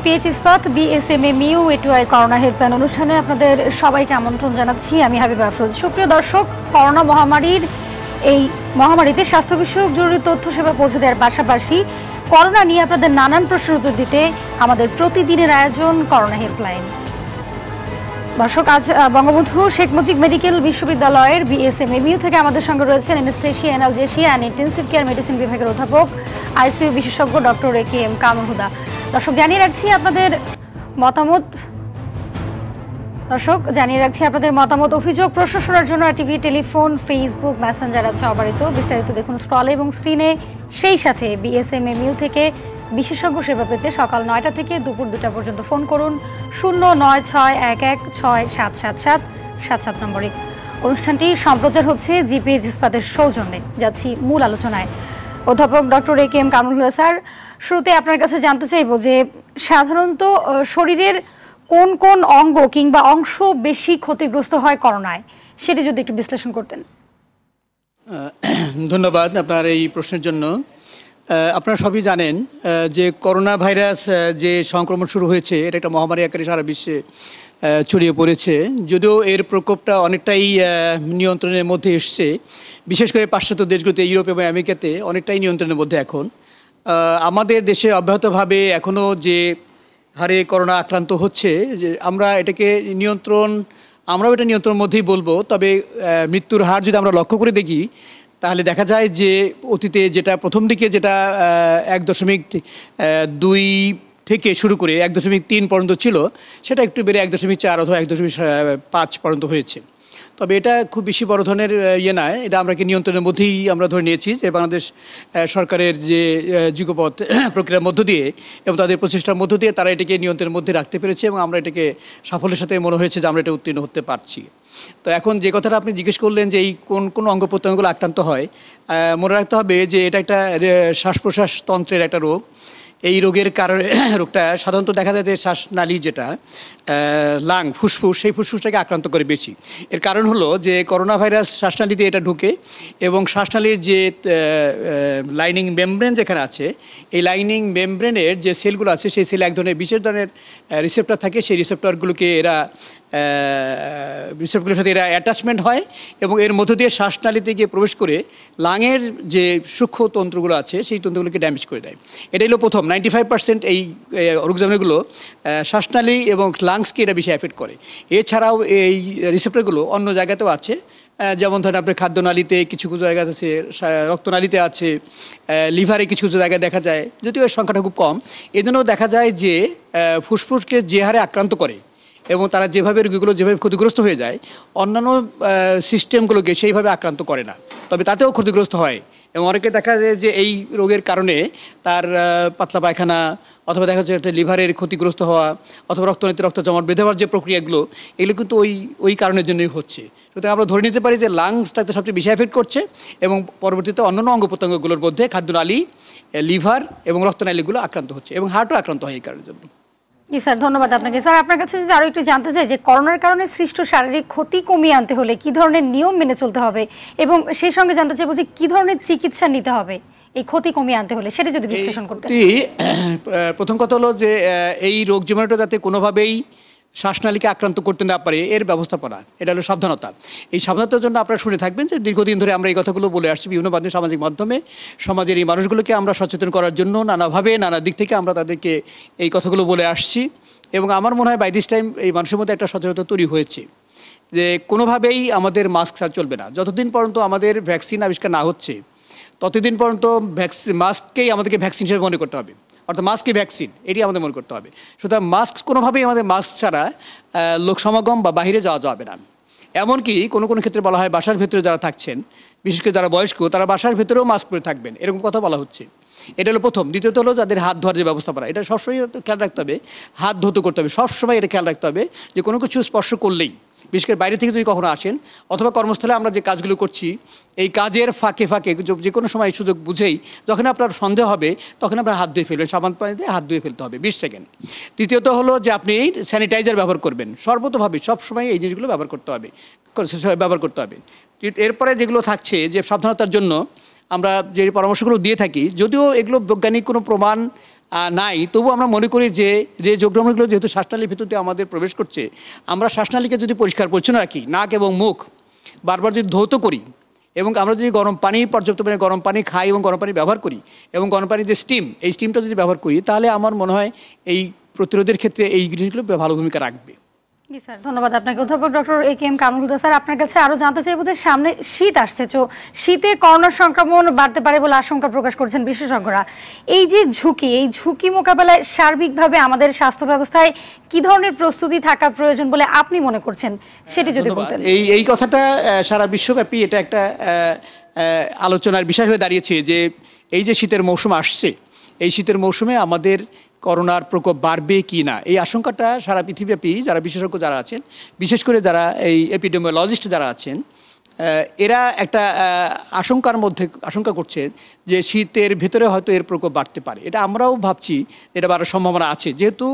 BPH ইস্পাত BSMMU A two I corona help helpline অনুষ্ঠানে আপনাদের সবাইকে আমন্ত্রণ জানাচ্ছি আমি হাবিব আফরোজ সুপ্রিয় দর্শক করোনা মহামারীর এই মহামারীতে স্বাস্থ্য বিষয়ক জরুরি তথ্য সেবা পৌঁছে দেওয়ার পাশাপাশি করোনা নিয়ে আপনাদের নানান প্রশ্নের উত্তর দিতে আমাদের প্রতিদিনের আয়োজন করোনা হেল্পলাইন দর্শক আজ বঙ্গবন্ধু শেখ মুজিব মেডিকেল বিশ্ববিদ্যালয়ের বিএসএমএমইউ থেকে আমাদের সঙ্গে রয়েছেন anaesthesia analgesia and intensive care medicine বিভাগের অধ্যাপক আইসিইউ বিশেষজ্ঞ ডক্টর এ কে এম কামরুদা দর্শক জানিয়ে রাখছি আপনাদের মতামত দর্শক জানিয়ে রাখছি আপনাদের মতামত অভিযোগ প্রশ্ন শোনার জন্য টিভি টেলিফোন ফেসবুক মেসেঞ্জার আছে অবারিত বিস্তারিত দেখুন স্ক্রলে এবং স্ক্রিনে সেই সাথে ইউ থেকে বিশেষজ্ঞ সেবা পেতে সকাল নয়টা থেকে দুপুর দুটা পর্যন্ত ফোন করুন শূন্য নয় ছয় এক এক ছয় সাত সাত সাত সাত সাত নম্বরে অনুষ্ঠানটি সম্প্রচার হচ্ছে জিপিএস ইস্পাতের সৌজন্যে যাচ্ছি মূল আলোচনায় অধ্যাপক doctor A K M Kamrullah sir শুরুতে আপনার কাছে জানতে চাইব যে সাধারণত শরীরের কোন কোন অঙ্গ কিংবা অংশ বেশি ক্ষতিগ্রস্ত হয় করোনায় সেটি যদি একটু বিশ্লেষণ করতেন ধন্যবাদ আপনার এই প্রশ্নের জন্য আপনারা সবই জানেন যে করোনা ভাইরাস যে সংক্রমণ শুরু হয়েছে এটা একটা মহামারী আকারে সারা বিশ্বে ছড়িয়ে পড়েছে যদিও এর প্রকোপটা অনেকটাই নিয়ন্ত্রণের মধ্যে এসছে বিশেষ করে পাশ্চাত্য দেশগুলোতে ইউরোপ এবং আমেরিকাতে অনেকটাই নিয়ন্ত্রণের মধ্যে এখন আমাদের দেশে অব্যাহতভাবে এখনও যে হারে করোনা আক্রান্ত হচ্ছে যে আমরা এটাকে নিয়ন্ত্রণ আমরাও এটা নিয়ন্ত্রণের মধ্যেই বলবো তবে মৃত্যুর হার যদি আমরা লক্ষ্য করে দেখি তাহলে দেখা যায় যে অতীতে যেটা প্রথম দিকে যেটা এক দশমিক দুই থেকে শুরু করে এক দশমিক তিন পর্যন্ত ছিল সেটা একটু বেড়ে এক দশমিক চার অথবা এক দশমিক পাঁচ পর্যন্ত হয়েছে তবে এটা খুব বেশি বড় ধরনের ইয়ে নয় এটা আমরাকে নিয়ন্ত্রণের মধ্যেই আমরা ধরে নিয়েছি যে বাংলাদেশ সরকারের যে যুগপথ প্রক্রিয়ার মধ্য দিয়ে এবং তাদের প্রচেষ্টার মধ্য দিয়ে তারা এটাকে নিয়ন্ত্রণের মধ্যে রাখতে পেরেছে এবং আমরা এটাকে সাফল্যের সাথে মনে হয়েছে যে আমরা এটা উত্তীর্ণ হতে পারছি তো এখন যে কথাটা আপনি জিজ্ঞেস করলেন যে এই কোন কোন অঙ্গ প্রত্যঙ্গগুলো আক্রান্ত হয় মনে রাখতে হবে যে এটা একটা শ্বাস প্রশ্বাস তন্ত্রের একটা রোগ এই রোগের কারণে রোগটা সাধারণত দেখা যায় যে শ্বাসনালী যেটা লাং ফুসফুস সেই ফুসফুসটাকে আক্রান্ত করে বেশি এর কারণ হলো যে করোনা ভাইরাস শ্বাসনালীতে এটা ঢুকে এবং শ্বাসনালীর যে লাইনিং মেমব্রেন যেখানে আছে এই লাইনিং মেমব্রেনের যে সেলগুলো আছে সেই সেল এক ধরনের বিশেষ ধরনের রিসেপ্টর থাকে সেই রিসেপ্টরগুলোকে এরা রিসেপ্টরগুলোর সাথে এটা অ্যাটাচমেন্ট হয় এবং এর মধ্য দিয়ে শ্বাসনালীতে গিয়ে প্রবেশ করে লাঙের যে সূক্ষ্ম তন্ত্রগুলো আছে সেই তন্ত্রগুলোকে ড্যামেজ করে দেয় এটা হলো প্রথম নাইনটি ফাইভ পার্সেন্ট এই অরুগজামগুলো শ্বাসনালী এবং লাংসকে এটা বেশি অ্যাফেক্ট করে এছাড়াও এই রিসেপ্টারগুলো অন্য জায়গাতেও আছে যেমন ধরেন আপনার খাদ্যনালীতে কিছু কিছু জায়গা আছে রক্তনালীতে আছে লিভারে কিছু কিছু জায়গায় দেখা যায় যদিও এর সংখ্যাটা খুব কম এজন্য দেখা যায় যে ফুসফুসকে যে হারে আক্রান্ত করে এবং তারা যেভাবে রোগীগুলো যেভাবে ক্ষতিগ্রস্ত হয়ে যায় অন্যান্য সিস্টেমগুলোকে সেইভাবে আক্রান্ত করে না তবে তাতেও ক্ষতিগ্রস্ত হয় এবং অনেকে দেখা যায় যে এই রোগের কারণে তার পাতলা পায়খানা অথবা দেখা যাচ্ছে একটা লিভারের ক্ষতিগ্রস্ত হওয়া অথবা রক্তনীতি রক্ত জমাট বেঁধে হওয়ার যে প্রক্রিয়াগুলো এগুলো কিন্তু ওই ওই কারণের জন্যই হচ্ছে সুতরাং আমরা ধরে নিতে পারি যে লাংসটাকে সবচেয়ে বেশি এফেক্ট করছে এবং পরবর্তীতে অন্যান্য অঙ্গ প্রত্যঙ্গগুলোর মধ্যে নালী লিভার এবং রক্তনালীগুলো আক্রান্ত হচ্ছে এবং হার্টও আক্রান্ত হয় এই কারণের জন্য জি স্যার ধন্যবাদ আপনাকে স্যার আপনার কাছে যদি আরো একটু জানতে চাই যে করোনার কারণে সৃষ্ট শারীরিক ক্ষতি কমিয়ে আনতে হলে কি ধরনের নিয়ম মেনে চলতে হবে এবং সেই সঙ্গে জানতে চাইবো যে কি ধরনের চিকিৎসা নিতে হবে এই ক্ষতি কমিয়ে আনতে হলে সেটা যদি বিশ্লেষণ করতে প্রথম কথা হলো যে এই রোগ জীবাণুটা যাতে কোনোভাবেই শ্বাসনালীকে আক্রান্ত করতে না পারে এর ব্যবস্থাপনা এটা হলো সাবধানতা এই সাবধানতার জন্য আপনারা শুনে থাকবেন যে দীর্ঘদিন ধরে আমরা এই কথাগুলো বলে আসছি বিভিন্ন মাধ্যমে সামাজিক মাধ্যমে সমাজের এই মানুষগুলোকে আমরা সচেতন করার জন্য নানাভাবে নানা দিক থেকে আমরা তাদেরকে এই কথাগুলো বলে আসছি এবং আমার মনে হয় বাই দিস টাইম এই মানুষের মধ্যে একটা সচেতনতা তৈরি হয়েছে যে কোনোভাবেই আমাদের মাস্ক ছাড়া চলবে না যতদিন পর্যন্ত আমাদের ভ্যাকসিন আবিষ্কার না হচ্ছে ততদিন পর্যন্ত ভ্যাকসিন মাস্ককেই আমাদেরকে ভ্যাকসিন হিসেবে মনে করতে হবে অর্থাৎ মাস্কে ভ্যাকসিন এটি আমাদের মনে করতে হবে সুতরাং মাস্ক কোনোভাবেই আমাদের মাস্ক ছাড়া লোক সমাগম বা বাহিরে যাওয়া যাবে না এমনকি কোনো কোনো ক্ষেত্রে বলা হয় বাসার ভেতরে যারা থাকছেন বিশেষ করে যারা বয়স্ক তারা বাসার ভেতরেও মাস্ক পরে থাকবেন এরকম কথা বলা হচ্ছে এটা হলো প্রথম দ্বিতীয়ত হলো যাদের হাত ধোয়ার যে ব্যবস্থা করা এটা সবসময় খেয়াল রাখতে হবে হাত ধোতে করতে হবে সবসময় এটা খেয়াল রাখতে হবে যে কোনো কিছু স্পর্শ করলেই বিশেষ করে বাইরে থেকে যদি কখনো আসেন অথবা কর্মস্থলে আমরা যে কাজগুলো করছি এই কাজের ফাঁকে ফাঁকে যে কোনো সময় সুযোগ বুঝেই যখন আপনার সন্দেহ হবে তখন আপনার হাত ধুয়ে ফেলবেন সাবান পানিতে হাত ধুয়ে ফেলতে হবে বিশ সেকেন্ড তৃতীয়ত হলো যে আপনি স্যানিটাইজার ব্যবহার করবেন সর্বতভাবে সবসময় এই জিনিসগুলো ব্যবহার করতে হবে ব্যবহার করতে হবে এরপরে যেগুলো থাকছে যে সাবধানতার জন্য আমরা যে পরামর্শগুলো দিয়ে থাকি যদিও এগুলো বৈজ্ঞানিক কোনো প্রমাণ নাই তবু আমরা মনে করি যে যে যোগগ্রামগুলো যেহেতু শ্বাসনালীর ভিতরতে আমাদের প্রবেশ করছে আমরা শ্বাসনালীকে যদি পরিষ্কার পরিচ্ছন্ন রাখি নাক এবং মুখ বারবার যদি ধৌত করি এবং আমরা যদি গরম পানি পর্যাপ্ত পরিমাণে গরম পানি খাই এবং গরম পানি ব্যবহার করি এবং গরম পানির যে স্টিম এই স্টিমটা যদি ব্যবহার করি তাহলে আমার মনে হয় এই প্রতিরোধের ক্ষেত্রে এই জিনিসগুলো ভালো ভূমিকা রাখবে ধন্যবাদ আপনাকে অধ্যাপক ডক্টর এ কে এম কামরুলদা স্যার আপনার কাছে আরো জানতে চাইবো যে সামনে শীত আসছে তো শীতে করোনা সংক্রমণ বাড়তে পারে বলে আশঙ্কা প্রকাশ করছেন বিশেষজ্ঞরা এই যে ঝুঁকি এই ঝুঁকি মোকাবেলায় সার্বিকভাবে আমাদের স্বাস্থ্য ব্যবস্থায় কি ধরনের প্রস্তুতি থাকা প্রয়োজন বলে আপনি মনে করছেন সেটি যদি বলতেন এই এই কথাটা সারা বিশ্বব্যাপী এটা একটা আলোচনার বিষয় হয়ে দাঁড়িয়েছে যে এই যে শীতের মৌসুম আসছে এই শীতের মৌসুমে আমাদের করোনার প্রকোপ বাড়বে কি না এই আশঙ্কাটা সারা পৃথিবীব্যাপী যারা বিশেষজ্ঞ যারা আছেন বিশেষ করে যারা এই এপিডেমিওলজিস্ট যারা আছেন এরা একটা আশঙ্কার মধ্যে আশঙ্কা করছে যে শীতের ভেতরে হয়তো এর প্রকোপ বাড়তে পারে এটা আমরাও ভাবছি এটা বাড়ার সম্ভাবনা আছে যেহেতু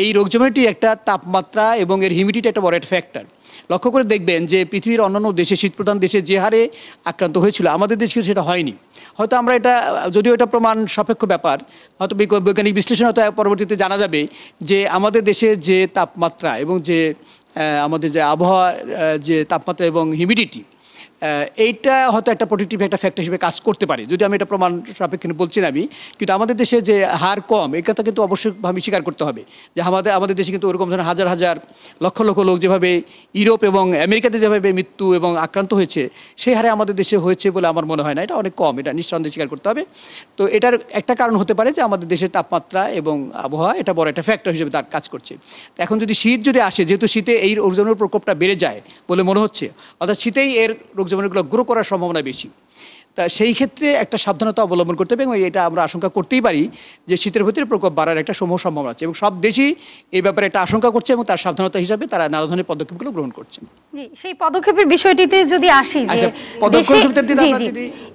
এই রোগজমাটি একটা তাপমাত্রা এবং এর হিউমিডিটি একটা বড় একটা ফ্যাক্টর লক্ষ্য করে দেখবেন যে পৃথিবীর অন্যান্য দেশে শীতপ্রধান দেশে যে হারে আক্রান্ত হয়েছিল আমাদের দেশ কিন্তু সেটা হয়নি হয়তো আমরা এটা যদিও এটা প্রমাণ সাপেক্ষ ব্যাপার হয়তো বৈজ্ঞানিক বিশ্লেষণ হয়তো পরবর্তীতে জানা যাবে যে আমাদের দেশে যে তাপমাত্রা এবং যে আমাদের যে আবহাওয়ার যে তাপমাত্রা এবং হিউমিডিটি এইটা হয়তো একটা প্রোটেক্টিভ একটা ফ্যাক্টর হিসেবে কাজ করতে পারে যদি আমি এটা প্রমাণ সাপেক্ষে বলছি না আমি কিন্তু আমাদের দেশে যে হার কম এই কথা কিন্তু আমি স্বীকার করতে হবে যে আমাদের আমাদের দেশে কিন্তু ওরকম ধরনের হাজার হাজার লক্ষ লক্ষ লোক যেভাবে ইউরোপ এবং আমেরিকাতে যেভাবে মৃত্যু এবং আক্রান্ত হয়েছে সেই হারে আমাদের দেশে হয়েছে বলে আমার মনে হয় না এটা অনেক কম এটা নিঃসন্দেহে স্বীকার করতে হবে তো এটার একটা কারণ হতে পারে যে আমাদের দেশের তাপমাত্রা এবং আবহাওয়া এটা বড় একটা ফ্যাক্টর হিসেবে তার কাজ করছে এখন যদি শীত যদি আসে যেহেতু শীতে এই ওজনের প্রকোপটা বেড়ে যায় বলে মনে হচ্ছে অর্থাৎ শীতেই এর যুবক জীবনগুলো গ্রো করার সম্ভাবনা বেশি তা সেই ক্ষেত্রে একটা সাবধানতা অবলম্বন করতে হবে এবং এটা আমরা আশঙ্কা করতেই পারি যে শীতের ভিতরে প্রকোপ বাড়ার একটা সমূহ সম্ভাবনা আছে এবং সব দেশই এই ব্যাপারে একটা আশঙ্কা করছে এবং তার সাবধানতা হিসাবে তারা নানা ধরনের পদক্ষেপগুলো গ্রহণ করছে সেই পদক্ষেপের বিষয়টিতে যদি আসি যে আচ্ছা,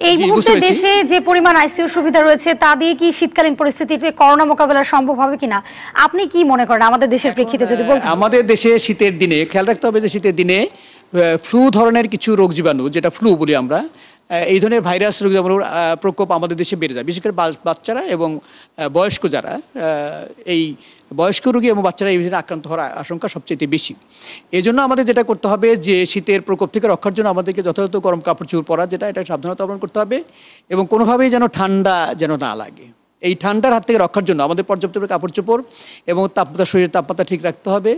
এই মুহূর্তে দেশে যে পরিমাণ আইসিইউ সুবিধা রয়েছে তা দিয়ে কি শীতকালীন পরিস্থিতিতে করোনা মোকাবেলা সম্ভব হবে কিনা আপনি কি মনে করেন আমাদের দেশের প্রেক্ষিতে যদি বলেন আমাদের দেশে শীতের দিনে খেয়াল রাখতে হবে যে শীতের দিনে ফ্লু ধরনের কিছু রোগ জীবাণু যেটা ফ্লু বলি আমরা এই ধরনের ভাইরাস রোগ জীবাণুর প্রকোপ আমাদের দেশে বেড়ে যায় বিশেষ করে বাচ্চারা এবং বয়স্ক যারা এই বয়স্ক রোগী এবং বাচ্চারা এই আক্রান্ত হওয়ার আশঙ্কা সবচেয়ে বেশি এই জন্য আমাদের যেটা করতে হবে যে শীতের প্রকোপ থেকে রক্ষার জন্য আমাদেরকে যথাযথ গরম কাপড় চুপড় পরা যেটা এটা সাবধানতা অবলম্বন করতে হবে এবং কোনোভাবেই যেন ঠান্ডা যেন না লাগে এই ঠান্ডার হাত থেকে রক্ষার জন্য আমাদের পর্যাপ্ত কাপড় চোপড় এবং তাপমাত্রা শরীরের তাপমাত্রা ঠিক রাখতে হবে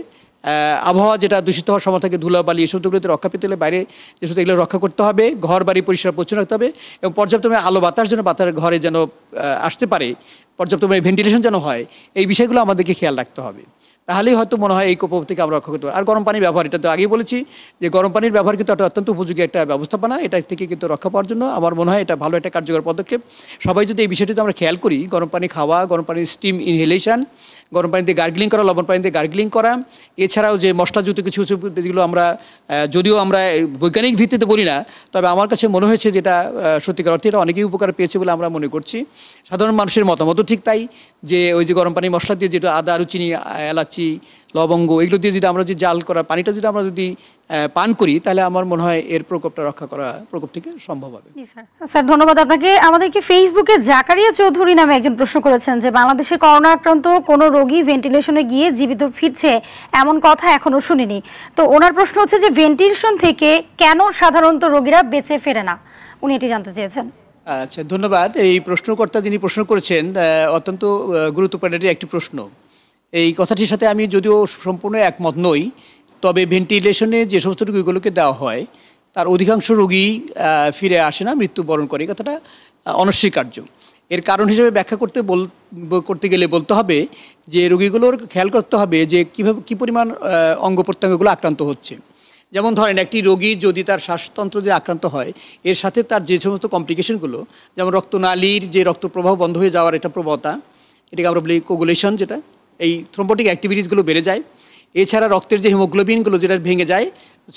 আবহাওয়া যেটা দূষিত হওয়ার সময় থাকে ধুলাবালি এসব শব্দগুলোতে রক্ষা পেতে হলে বাইরে যে সব এগুলো রক্ষা করতে হবে ঘর বাড়ি পরিষ্কার পরিচ্ছন্ন রাখতে হবে এবং পর্যাপ্ত আলো বাতাস যেন বাতার ঘরে যেন আসতে পারে পর্যাপ্ত ভেন্টিলেশন যেন হয় এই বিষয়গুলো আমাদেরকে খেয়াল রাখতে হবে তাহলেই হয়তো মনে হয় এই কোপ থেকে আমরা রক্ষা করতে পারি আর গরম পানির ব্যবহার এটা তো আগেই বলেছি যে গরম পানির ব্যবহার কিন্তু একটা অত্যন্ত উপযোগী একটা ব্যবস্থাপনা এটা থেকে কিন্তু রক্ষা পাওয়ার জন্য আমার মনে হয় এটা ভালো একটা কার্যকর পদক্ষেপ সবাই যদি এই বিষয়টিতে আমরা খেয়াল করি গরম পানি খাওয়া গরম পানির স্টিম ইনহেলেশন গরম পানি দিয়ে গার্গলিং করা লবণ পানি দিয়ে গার্গলিং করা এছাড়াও যে মশলাযুক্ত কিছু কিছু যেগুলো আমরা যদিও আমরা বৈজ্ঞানিক ভিত্তিতে বলি না তবে আমার কাছে মনে হয়েছে যেটা সত্যিকার অর্থে এটা অনেকেই উপকার পেয়েছে বলে আমরা মনে করছি সাধারণ মানুষের মতামতও ঠিক তাই যে ওই যে গরম পানি মশলা দিয়ে যেটা আদা চিনি এলাচি লবঙ্গ এগুলো দিয়ে যদি আমরা যদি জাল করা পানিটা যদি আমরা যদি পান করি তাহলে আমার মনে হয় এর প্রকোপটা রক্ষা করা প্রকোপ থেকে সম্ভব হবে স্যার ধন্যবাদ আপনাকে আমাদেরকে ফেসবুকে জাকারিয়া চৌধুরী নামে একজন প্রশ্ন করেছেন যে বাংলাদেশে করোনা আক্রান্ত কোনো রোগী ভেন্টিলেশনে গিয়ে জীবিত ফিরছে এমন কথা এখনো শুনিনি তো ওনার প্রশ্ন হচ্ছে যে ভেন্টিলেশন থেকে কেন সাধারণত রোগীরা বেঁচে ফেরে না উনি এটি জানতে চেয়েছেন আচ্ছা ধন্যবাদ এই প্রশ্নকর্তা যিনি প্রশ্ন করেছেন অত্যন্ত গুরুত্বপূর্ণ একটি প্রশ্ন এই কথাটির সাথে আমি যদিও সম্পূর্ণ একমত নই তবে ভেন্টিলেশনে যে সমস্ত রোগীগুলোকে দেওয়া হয় তার অধিকাংশ রোগী ফিরে আসে না মৃত্যুবরণ করে কথাটা অনস্বীকার্য এর কারণ হিসেবে ব্যাখ্যা করতে বল করতে গেলে বলতে হবে যে রোগীগুলোর খেয়াল করতে হবে যে কীভাবে কী পরিমাণ অঙ্গ প্রত্যঙ্গগুলো আক্রান্ত হচ্ছে যেমন ধরেন একটি রোগী যদি তার শ্বাসতন্ত্র যে আক্রান্ত হয় এর সাথে তার যে সমস্ত কমপ্লিকেশনগুলো যেমন রক্তনালীর যে রক্ত প্রবাহ বন্ধ হয়ে যাওয়ার একটা প্রবণতা এটাকে আমরা বলি কোগুলেশন যেটা এই থ্রোম্বোটিক অ্যাক্টিভিটিসগুলো বেড়ে যায় এছাড়া রক্তের যে হিমোগ্লোবিনগুলো যেটা ভেঙে যায়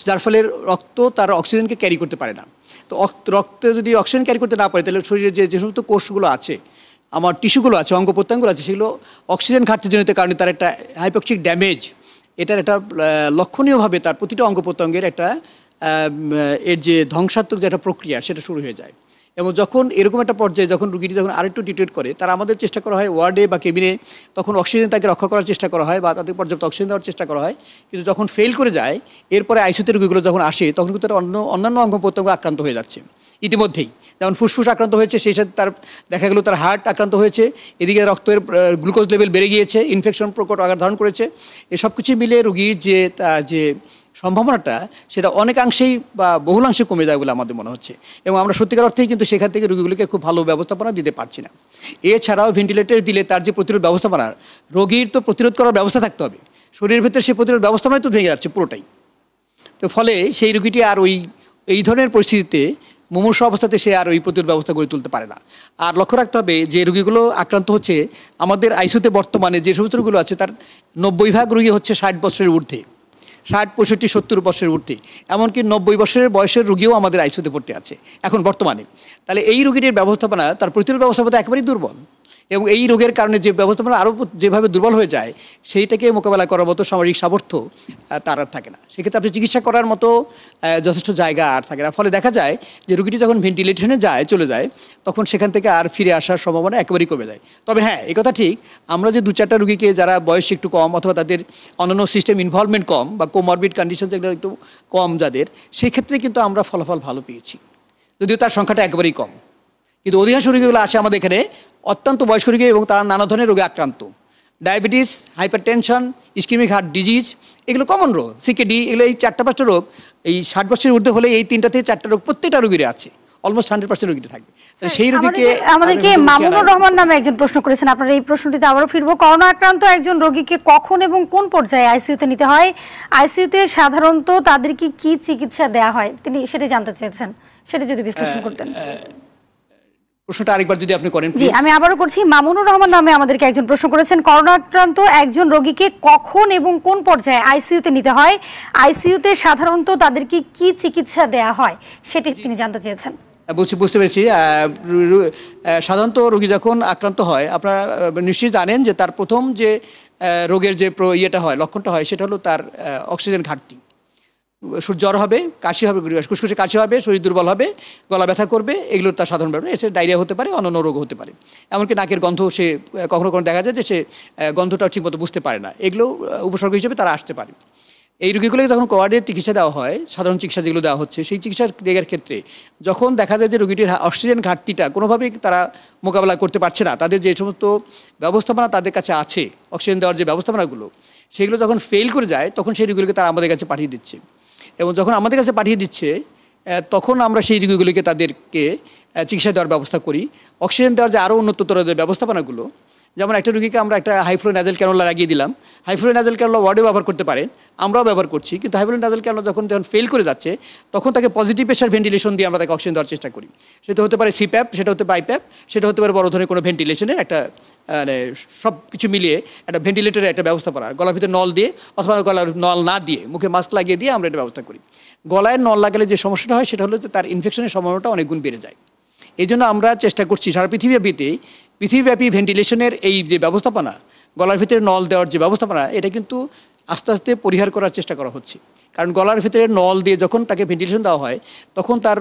যার ফলে রক্ত তার অক্সিজেনকে ক্যারি করতে পারে না তো রক্ত যদি অক্সিজেন ক্যারি করতে না পারে তাহলে শরীরের যে যে সমস্ত কোষগুলো আছে আমার টিস্যুগুলো আছে অঙ্গ প্রত্যঙ্গগুলো আছে সেগুলো অক্সিজেন ঘাটতিজনিত কারণে তার একটা হাইপক্সিক ড্যামেজ এটার একটা লক্ষণীয়ভাবে তার প্রতিটা অঙ্গ প্রত্যঙ্গের একটা এর যে ধ্বংসাত্মক যে একটা প্রক্রিয়া সেটা শুরু হয়ে যায় এবং যখন এরকম একটা পর্যায়ে যখন রুগীটি যখন আরেকটু ডিটেট করে তারা আমাদের চেষ্টা করা হয় ওয়ার্ডে বা কেবিনে তখন অক্সিজেন তাকে রক্ষা করার চেষ্টা করা হয় বা তাদের পর্যাপ্ত অক্সিজেন দেওয়ার চেষ্টা করা হয় কিন্তু যখন ফেল করে যায় এরপরে আইসিতে রুগীগুলো যখন আসে তখন কিন্তু তারা অন্য অন্যান্য অঙ্গ প্রত্যঙ্গ আক্রান্ত হয়ে যাচ্ছে ইতিমধ্যেই যেমন ফুসফুস আক্রান্ত হয়েছে সেই সাথে তার দেখা গেলো তার হার্ট আক্রান্ত হয়েছে এদিকে রক্তের গ্লুকোজ লেভেল বেড়ে গিয়েছে ইনফেকশন প্রকট আকার ধারণ করেছে এসব কিছু মিলে রুগীর যে যে সম্ভাবনাটা সেটা অনেকাংশেই বা বহুলাংশে কমে যায় বলে আমাদের মনে হচ্ছে এবং আমরা সত্যিকার অর্থেই কিন্তু সেখান থেকে রোগীগুলিকে খুব ভালো ব্যবস্থাপনা দিতে পারছি না এছাড়াও ভেন্টিলেটর দিলে তার যে প্রতিরোধ ব্যবস্থাপনা রোগীর তো প্রতিরোধ করার ব্যবস্থা থাকতে হবে শরীরের ভেতরে সেই প্রতিরোধ ব্যবস্থাপনাই তো ভেঙে যাচ্ছে পুরোটাই তো ফলে সেই রোগীটি আর ওই এই ধরনের পরিস্থিতিতে মুমূর্ষ অবস্থাতে সে আর ওই প্রতিরোধ ব্যবস্থা গড়ে তুলতে পারে না আর লক্ষ্য রাখতে হবে যে রোগীগুলো আক্রান্ত হচ্ছে আমাদের আইসিউতে বর্তমানে যে সমস্ত রোগীগুলো আছে তার নব্বই ভাগ রোগী হচ্ছে ষাট বছরের ঊর্ধ্বে ষাট পঁয়ষট্টি সত্তর বছরের উর্ধে এমনকি নব্বই বছরের বয়সের রুগীও আমাদের আইসিউতে পড়তে আছে এখন বর্তমানে তাহলে এই রুগীটির ব্যবস্থাপনা তার প্রতিরোধ ব্যবস্থাপনা একেবারেই দুর্বল এবং এই রোগের কারণে যে ব্যবস্থাপনা আরও যেভাবে দুর্বল হয়ে যায় সেইটাকে মোকাবেলা করার মতো সামাজিক সামর্থ্য তার আর থাকে না সেক্ষেত্রে আপনি চিকিৎসা করার মতো যথেষ্ট জায়গা আর থাকে না ফলে দেখা যায় যে রুগীটি যখন ভেন্টিলেশনে যায় চলে যায় তখন সেখান থেকে আর ফিরে আসার সম্ভাবনা একেবারেই কমে যায় তবে হ্যাঁ এই কথা ঠিক আমরা যে দু চারটা রুগীকে যারা বয়স একটু কম অথবা তাদের অন্যান্য সিস্টেম ইনভলভমেন্ট কম বা কোমরবিড কন্ডিশন যেগুলো একটু কম যাদের সেক্ষেত্রে কিন্তু আমরা ফলাফল ভালো পেয়েছি যদিও তার সংখ্যাটা একেবারেই কম কিন্তু অধিকাংশ রুগীগুলো আসে আমাদের এখানে অত্যন্ত বয়স্ক রোগী এবং তারা নানা ধরনের রোগে আক্রান্ত diabetes hypertension ischemic heart disease এগুলো কমন রোগ সিকেডি এগুলো এই চারটা পাঁচটা রোগ এই ষাট বছরের ঊর্ধ্বে হলে এই তিনটা থেকে চারটা রোগ প্রত্যেকটা রোগীর আছে অলমোস্ট হান্ড্রেড পার্সেন্ট রোগীটা থাকবে সেই রোগীকে আমাদেরকে মামুনুর রহমান নামে একজন প্রশ্ন করেছেন আপনার এই প্রশ্নটিতে আবারও ফিরবো করোনা আক্রান্ত একজন রোগীকে কখন এবং কোন পর্যায়ে আইসিইউতে নিতে হয় আইসিইউতে সাধারণত তাদেরকে কি চিকিৎসা দেয়া হয় তিনি সেটা জানতে চেয়েছেন সেটা যদি বিশ্লেষণ করতেন প্রশ্নটা আরেকবার যদি আপনি করেন জি আমি আবারও করছি মামুনুর রহমান নামে আমাদেরকে একজন প্রশ্ন করেছেন করোনা আক্রান্ত একজন রোগীকে কখন এবং কোন পর্যায়ে আইসিইউতে নিতে হয় আইসিইউতে সাধারণত তাদেরকে কি চিকিৎসা দেয়া হয় সেটি তিনি জানতে চেয়েছেন বুঝছি বুঝতে পেরেছি সাধারণত রোগী যখন আক্রান্ত হয় আপনারা নিশ্চয়ই জানেন যে তার প্রথম যে রোগের যে ইয়েটা হয় লক্ষণটা হয় সেটা হলো তার অক্সিজেন ঘাটতি সূর্য জ্বর হবে কাশি হবে কুসকুসে কাশি হবে শরীর দুর্বল হবে গলা ব্যথা করবে এগুলো তার সাধারণ ব্যাপার এসে ডায়রিয়া হতে পারে অন্যান্য রোগ হতে পারে এমনকি নাকের গন্ধ সে কখনো কখনো দেখা যায় যে সে গন্ধটাও ঠিকমতো বুঝতে পারে না এগুলো উপসর্গ হিসেবে তারা আসতে পারে এই রুগীগুলোকে যখন কোয়ার্ডের চিকিৎসা দেওয়া হয় সাধারণ চিকিৎসা যেগুলো দেওয়া হচ্ছে সেই চিকিৎসা দেওয়ার ক্ষেত্রে যখন দেখা যায় যে রুগীটির অক্সিজেন ঘাটতিটা কোনোভাবেই তারা মোকাবেলা করতে পারছে না তাদের যে সমস্ত ব্যবস্থাপনা তাদের কাছে আছে অক্সিজেন দেওয়ার যে ব্যবস্থাপনাগুলো সেগুলো যখন ফেল করে যায় তখন সেই রুগীগুলোকে তারা আমাদের কাছে পাঠিয়ে দিচ্ছে এবং যখন আমাদের কাছে পাঠিয়ে দিচ্ছে তখন আমরা সেই রোগীগুলিকে তাদেরকে চিকিৎসা দেওয়ার ব্যবস্থা করি অক্সিজেন দেওয়ার যে আরও উন্নততর যে ব্যবস্থাপনাগুলো যেমন একটা রুগীকে আমরা একটা হাইফ্লো নাজেল ক্যানোলা লাগিয়ে দিলাম হাইফ্লো নাজেল ক্যানোলা ওয়ার্ডেও ব্যবহার করতে পারেন আমরাও ব্যবহার করছি কিন্তু হাইফ্লো নাজেল ক্যানোলা যখন যখন ফেল করে যাচ্ছে তখন তাকে পজিটিভ প্রেশার ভেন্টিলেশন দিয়ে আমরা তাকে অক্সিজেন দেওয়ার চেষ্টা করি সেটা হতে পারে সিপ্যাপ সেটা হতে পারে পাইপ্যাপ সেটা হতে পারে বড় ধরনের কোনো ভেন্টিলেশনের একটা মানে সব কিছু মিলিয়ে একটা ভেন্টিলেটরের একটা ব্যবস্থা করা গলার ভিতরে নল দিয়ে অথবা গলার নল না দিয়ে মুখে মাস্ক লাগিয়ে দিয়ে আমরা এটা ব্যবস্থা করি গলায় নল লাগালে যে সমস্যাটা হয় সেটা হলো যে তার ইনফেকশনের সম্ভাবনাটা অনেক গুণ বেড়ে যায় এই জন্য আমরা চেষ্টা করছি সারা পৃথিবীব্যাপীতে পৃথিবীব্যাপী ভেন্টিলেশনের এই যে ব্যবস্থাপনা গলার ভিতরে নল দেওয়ার যে ব্যবস্থাপনা এটা কিন্তু আস্তে আস্তে পরিহার করার চেষ্টা করা হচ্ছে কারণ গলার ভিতরে নল দিয়ে যখন তাকে ভেন্টিলেশন দেওয়া হয় তখন তার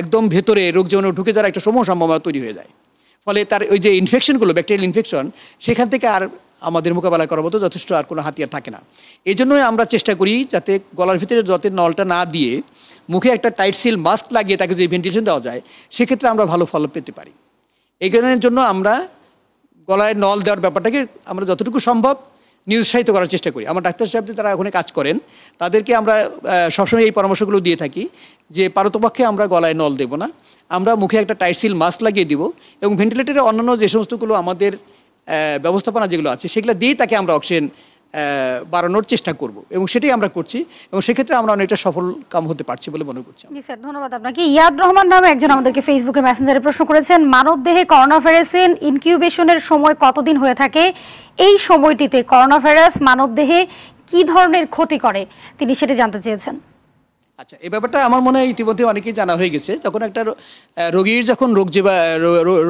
একদম ভেতরে রোগ জীবাণু ঢুকে যাওয়ার একটা সময় সম্ভাবনা তৈরি হয়ে যায় ফলে তার ওই যে ইনফেকশনগুলো ব্যাকটেরিয়াল ইনফেকশন সেখান থেকে আর আমাদের মোকাবেলা করার মতো যথেষ্ট আর কোনো হাতিয়ার থাকে না এই জন্যই আমরা চেষ্টা করি যাতে গলার ভিতরে যাতে নলটা না দিয়ে মুখে একটা টাইট সিল মাস্ক লাগিয়ে তাকে যদি ভেন্টিলেশন দেওয়া যায় সেক্ষেত্রে আমরা ভালো ফল পেতে পারি এই কারণের জন্য আমরা গলায় নল দেওয়ার ব্যাপারটাকে আমরা যতটুকু সম্ভব নিরুৎসাহিত করার চেষ্টা করি আমার ডাক্তার সাহেব তারা ওখানে কাজ করেন তাদেরকে আমরা সবসময় এই পরামর্শগুলো দিয়ে থাকি যে পারতপক্ষে আমরা গলায় নল দেব না আমরা মুখে একটা টাইট সিল মাস্ক লাগিয়ে দিব এবং ভেন্টিলেটরের অন্যান্য যে সমস্তগুলো আমাদের ব্যবস্থাপনা যেগুলো আছে সেগুলো দিয়েই তাকে আমরা অক্সিজেন বাড়ানোর চেষ্টা করব এবং সেটাই আমরা করছি এবং সেক্ষেত্রে আমরা অনেকটা সফল কাম হতে পারছি বলে মনে করছি জি স্যার ধন্যবাদ আপনাকে ইয়াদ রহমান নামে একজন আমাদেরকে ফেসবুকের মেসেঞ্জারে প্রশ্ন করেছেন মানব দেহে করোনা ভাইরাসের ইনকিউবেশনের সময় কতদিন হয়ে থাকে এই সময়টিতে করোনা ভাইরাস মানব দেহে কি ধরনের ক্ষতি করে তিনি সেটা জানতে চেয়েছেন আচ্ছা এই ব্যাপারটা আমার মনে হয় ইতিমধ্যে অনেকেই জানা হয়ে গেছে যখন একটা রোগীর যখন রোগ জীবা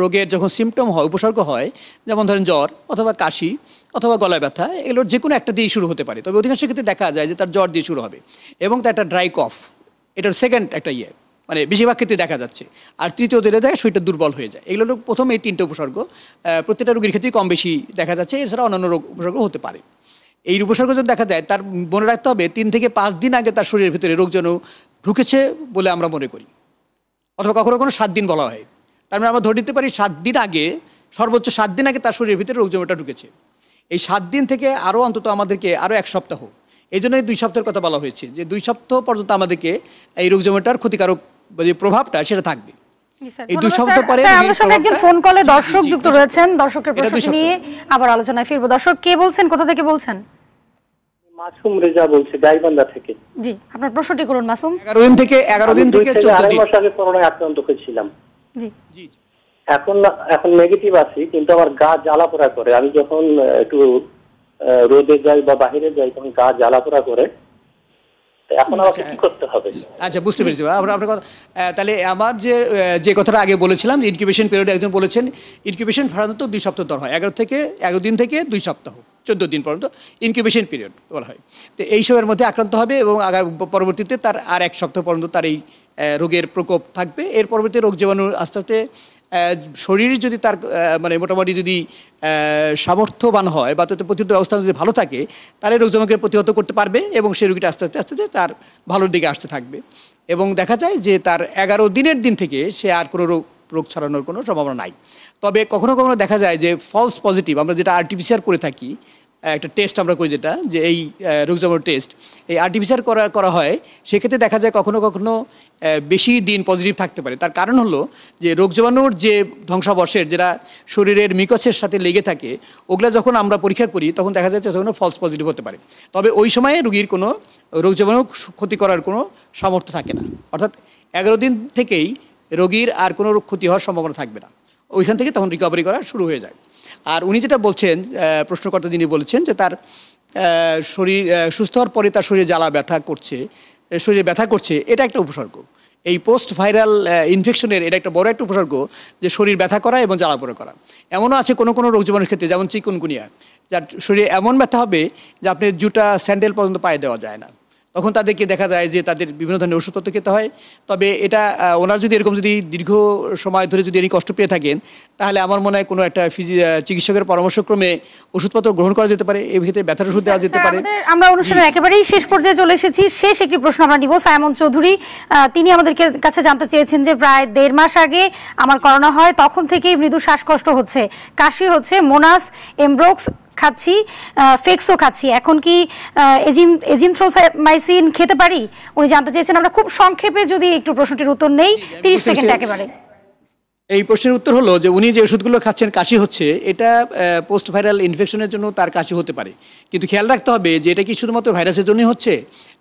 রোগের যখন সিমটম হয় উপসর্গ হয় যেমন ধরেন জ্বর অথবা কাশি অথবা গলায় ব্যথা এগুলোর যে কোনো একটা দিয়ে শুরু হতে পারে তবে অধিকাংশ ক্ষেত্রে দেখা যায় যে তার জ্বর দিয়ে শুরু হবে এবং তার একটা ড্রাই কফ এটার সেকেন্ড একটা ইয়ে মানে বেশিরভাগ ক্ষেত্রে দেখা যাচ্ছে আর তৃতীয় দিলে দেখা শরীরটা দুর্বল হয়ে যায় এগুলো প্রথম এই তিনটে উপসর্গ প্রত্যেকটা রোগীর ক্ষেত্রেই কম বেশি দেখা যাচ্ছে এছাড়া অন্যান্য রোগ উপসর্গ হতে পারে এই উপসর্গ যদি দেখা যায় তার মনে রাখতে হবে তিন থেকে পাঁচ দিন আগে তার শরীরের ভিতরে রোগ যেন ঢুকেছে বলে আমরা মনে করি অথবা কখনো কখনো সাত দিন বলা হয় তার মানে আমরা ধরে নিতে পারি সাত দিন আগে সর্বোচ্চ সাত দিন আগে তার শরীরের ভিতরে রোগ জমাটা ঢুকেছে এই সাত দিন থেকে আরও অন্তত আমাদেরকে আরও এক সপ্তাহ এই জন্যই দুই সপ্তাহের কথা বলা হয়েছে যে দুই সপ্তাহ পর্যন্ত আমাদেরকে এই রোগ জমাটার ক্ষতিকারক যে প্রভাবটা সেটা থাকবে আমি দর্শকের প্রশ্ন নিয়ে আবার আলোচনায় দর্শক কে বলছেন কোথা থেকে বলছেন থেকে জি আপনার প্রশ্নটি করুন এখন এখন নেগেটিভ আছি কিন্তু আমার গা জ্বালা করে আমি যখন একটু রোদে যাই বা বাহিরে যাই তখন গা জ্বালা করে এখন আচ্ছা, আমাকে করতে হবে আচ্ছা বুঝতে পেরেছি আপনার কথা তাহলে আমার যে যে কথাটা আগে বলেছিলাম যে ইনকিউবেশন পিরিয়ড একজন বলেছেন ইনকিউবেশন সাধারণত দুই সপ্তাহ ধর হয় এগারো থেকে এগারো দিন থেকে দুই সপ্তাহ চোদ্দ দিন পর্যন্ত ইনকিউবেশন পিরিয়ড বলা হয় তো এই সময়ের মধ্যে আক্রান্ত হবে এবং পরবর্তীতে তার আর এক সপ্তাহ পর্যন্ত তার এই রোগের প্রকোপ থাকবে এর পরবর্তী রোগ জীবাণু আস্তে আস্তে শরীর যদি তার মানে মোটামুটি যদি সামর্থ্যবান হয় বা তাতে প্রতিরোধ ব্যবস্থা যদি ভালো থাকে তাহলে রোগজনকে প্রতিহত করতে পারবে এবং সেই রোগীটা আস্তে আস্তে আস্তে আস্তে তার ভালোর দিকে আসতে থাকবে এবং দেখা যায় যে তার এগারো দিনের দিন থেকে সে আর কোনো রোগ রোগ ছড়ানোর কোনো সম্ভাবনা নাই তবে কখনো কখনো দেখা যায় যে ফলস পজিটিভ আমরা যেটা আর্টিফিশিয়াল করে থাকি একটা টেস্ট আমরা করি যেটা যে এই রোগ জমানোর টেস্ট এই আর্টিফিশিয়াল করা করা হয় সেক্ষেত্রে দেখা যায় কখনো কখনো বেশি দিন পজিটিভ থাকতে পারে তার কারণ হলো যে রোগ জীবাণুর যে ধ্বংসাবশের যেটা শরীরের মিকসের সাথে লেগে থাকে ওগুলা যখন আমরা পরীক্ষা করি তখন দেখা যাচ্ছে তখন ফলস পজিটিভ হতে পারে তবে ওই সময়ে রুগীর কোনো রোগ জীবাণু ক্ষতি করার কোনো সামর্থ্য থাকে না অর্থাৎ এগারো দিন থেকেই রোগীর আর কোনো ক্ষতি হওয়ার সম্ভাবনা থাকবে না ওইখান থেকে তখন রিকভারি করা শুরু হয়ে যায় আর উনি যেটা বলছেন প্রশ্নকর্তা যিনি বলেছেন যে তার শরীর সুস্থ হওয়ার পরে তার শরীরে জ্বালা ব্যথা করছে শরীরে ব্যথা করছে এটা একটা উপসর্গ এই পোস্ট ভাইরাল ইনফেকশনের এটা একটা বড় একটা উপসর্গ যে শরীর ব্যথা করা এবং জ্বালা পড়ে করা এমনও আছে কোনো কোনো রোগ জীবনের ক্ষেত্রে যেমন চিকুনকুনিয়া যার শরীরে এমন ব্যথা হবে যে আপনি জুটা স্যান্ডেল পর্যন্ত পায়ে দেওয়া যায় না তখন তাদেরকে দেখা যায় যে তাদের বিভিন্ন ধরনের ওষুধপত্র খেতে হয় তবে এটা ওনার যদি এরকম যদি দীর্ঘ সময় ধরে যদি এই কষ্ট পেয়ে থাকেন তাহলে আমার মনে হয় কোনো একটা ফিজি চিকিৎসকের পরামর্শক্রমে ওষুধপত্র গ্রহণ করা যেতে পারে এই ভিত্তিতে ব্যথার ওষুধ দেওয়া আচ্ছা, যেতে পারে আমরা অনুষ্ঠানের একেবারেই শেষ পর্যায়ে চলে এসেছি শেষ একটি প্রশ্ন আমরা নিব সায়মন চৌধুরী তিনি আমাদের কাছে জানতে চেয়েছেন যে প্রায় দেড় মাস আগে আমার করোনা হয় তখন থেকেই মৃদু শ্বাসকষ্ট হচ্ছে কাশি হচ্ছে মোনাস এমব্রোক্স খাচ্ছি ফেক্সও খাচ্ছি এখন কি এজিম এজিমথ্রোমাইসিন খেতে পারি উনি জানতে চেয়েছেন আমরা খুব সংক্ষেপে যদি একটু প্রশ্নটির উত্তর নেই তিরিশ সেকেন্ড একেবারে এই প্রশ্নের উত্তর হলো যে উনি যে ওষুধগুলো খাচ্ছেন কাশি হচ্ছে এটা পোস্ট ভাইরাল ইনফেকশনের জন্য তার কাশি হতে পারে কিন্তু খেয়াল রাখতে হবে যে এটা কি শুধুমাত্র ভাইরাসের জন্যই হচ্ছে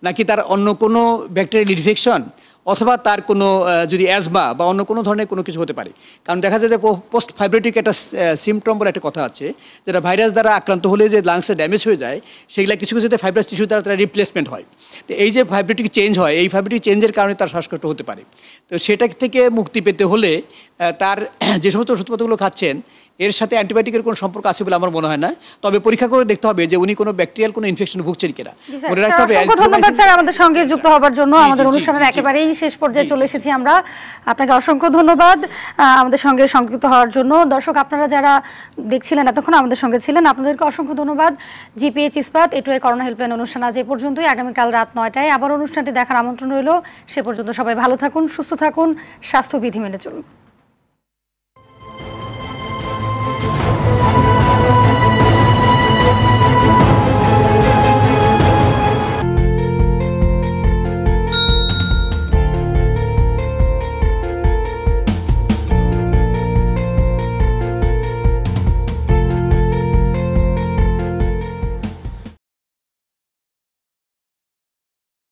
নাকি তার অন্য কোনো ব্যাকটেরিয়াল ইনফেকশন অথবা তার কোনো যদি অ্যাজমা বা অন্য কোনো ধরনের কোনো কিছু হতে পারে কারণ দেখা যায় যে পোস্ট ফাইব্রেটিক একটা সিমটম বলে একটা কথা আছে যেটা ভাইরাস দ্বারা আক্রান্ত হলে যে লাংসে ড্যামেজ হয়ে যায় সেগুলো কিছু কিছুতে ফাইব্রাস টিস্যু দ্বারা তারা রিপ্লেসমেন্ট হয় তো এই যে ফাইব্রেটিক চেঞ্জ হয় এই ফাইব্রেটিক চেঞ্জের কারণে তার শ্বাসকষ্ট হতে পারে তো সেটা থেকে মুক্তি পেতে হলে তার যে সমস্ত ওষুধপত্রগুলো খাচ্ছেন এর সাথে অ্যান্টিবায়োটিকের কোনো সম্পর্ক আছে বলে আমার মনে হয় না তবে পরীক্ষা করে দেখতে হবে যে উনি কোনো ব্যাকটেরিয়াল কোনো ইনফেকশন ভুগছেন কিনা মনে রাখতে হবে ধন্যবাদ স্যার আমাদের সঙ্গে যুক্ত হবার জন্য আমাদের অনুষ্ঠানের একেবারেই শেষ পর্যায়ে চলে এসেছি আমরা আপনাকে অসংখ্য ধন্যবাদ আমাদের সঙ্গে সংযুক্ত হওয়ার জন্য দর্শক আপনারা যারা দেখছিলেন এতক্ষণ আমাদের সঙ্গে ছিলেন আপনাদেরকে অসংখ্য ধন্যবাদ জিপিএইচ ইস্পাত এটু এ করোনা হেল্পলাইন অনুষ্ঠান আজ এ পর্যন্তই আগামীকাল রাত নয়টায় আবার অনুষ্ঠানটি দেখার আমন্ত্রণ রইল সে পর্যন্ত সবাই ভালো থাকুন সুস্থ থাকুন স্বাস্থ্যবিধি মেনে চলুন